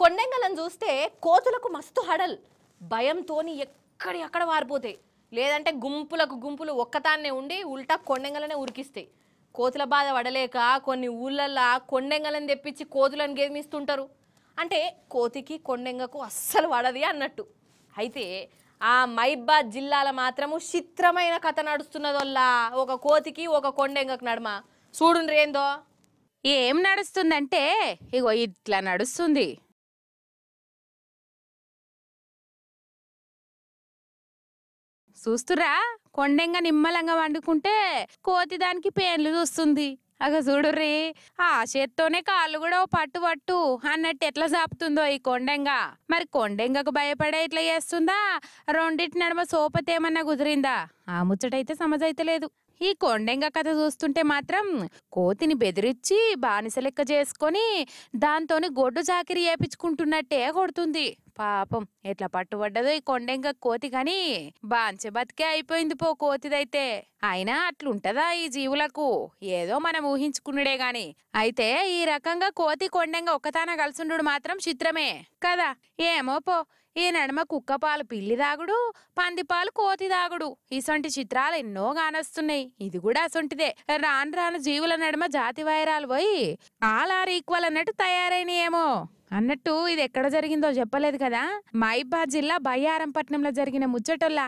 కొండంగలను చూస్తే కోతులకు మస్తు హడల్ భయంతోని ఎక్కడి అక్కడ వారిపోతాయి లేదంటే గుంపులకు గుంపులు ఒక్కతాన్నే ఉండి ఉల్టా కొండంగలనే ఉరికిస్తాయి కోతుల బాధ పడలేక కొన్ని ఊళ్ళల్లో కొండెంగలను తెప్పించి కోతులను గేమిస్తుంటారు అంటే కోతికి కొండెంగకు అస్సలు పడది అన్నట్టు అయితే ఆ మైబాద్ జిల్లాల మాత్రము చిత్రమైన కథ నడుస్తున్నదొల్లా ఒక కోతికి ఒక కొండెంగకు నడుమ చూడుండ్రేందో ఏం నడుస్తుందంటే ఇగో ఇట్లా నడుస్తుంది చూస్తురా కొండెంగా నిమ్మలంగా వండుకుంటే కోతి దానికి పేన్లు చూస్తుంది అగ చూడుర్రి ఆ చేత్తోనే కాళ్ళు కూడా పట్టు పట్టు అన్నట్టు ఎట్లా సాపుతుందో ఈ కొండెంగా మరి కొండెంగకు భయపడే ఇట్లా చేస్తుందా రెండింటి నడమ సోపతేమన్నా కుదిరిందా ఆ ముచ్చటైతే సమజైతలేదు ఈ కొండెంగ కథ చూస్తుంటే మాత్రం కోతిని బెదిరించి బానిస లెక్క చేసుకొని దాంతోని గొడ్డు చాకిరి చేపించుకుంటున్నట్టే కొడుతుంది పాపం ఎట్లా పట్టుబడ్డదో ఈ కొండెంక కోతి కాని బాంచె బతికే అయిపోయింది పో కోతిదైతే అయినా అట్లుంటదా ఈ జీవులకు ఏదో మనం ఊహించుకున్నడే గాని అయితే ఈ రకంగా కోతి కొండెంగ ఒక్కతాన కలుసుండు మాత్రం చిత్రమే కదా ఏమో పో ఈ నడుమ కుక్కపాలు పిల్లి దాగుడు పందిపాలు కోతి దాగుడు ఇసొంటి చిత్రాలు ఎన్నో గానొస్తున్నాయి ఇది కూడా అసొంటిదే రాను రాను జీవుల నడుమ జాతి వైరాలు పోయి ఆల్ ఆర్ ఈక్వల్ అన్నట్టు తయారైనయేమో అన్నట్టు ఇది ఎక్కడ జరిగిందో చెప్పలేదు కదా మహిబాద్ జిల్లా బయ్యారంపట్నంలో జరిగిన ముచ్చటొల్లా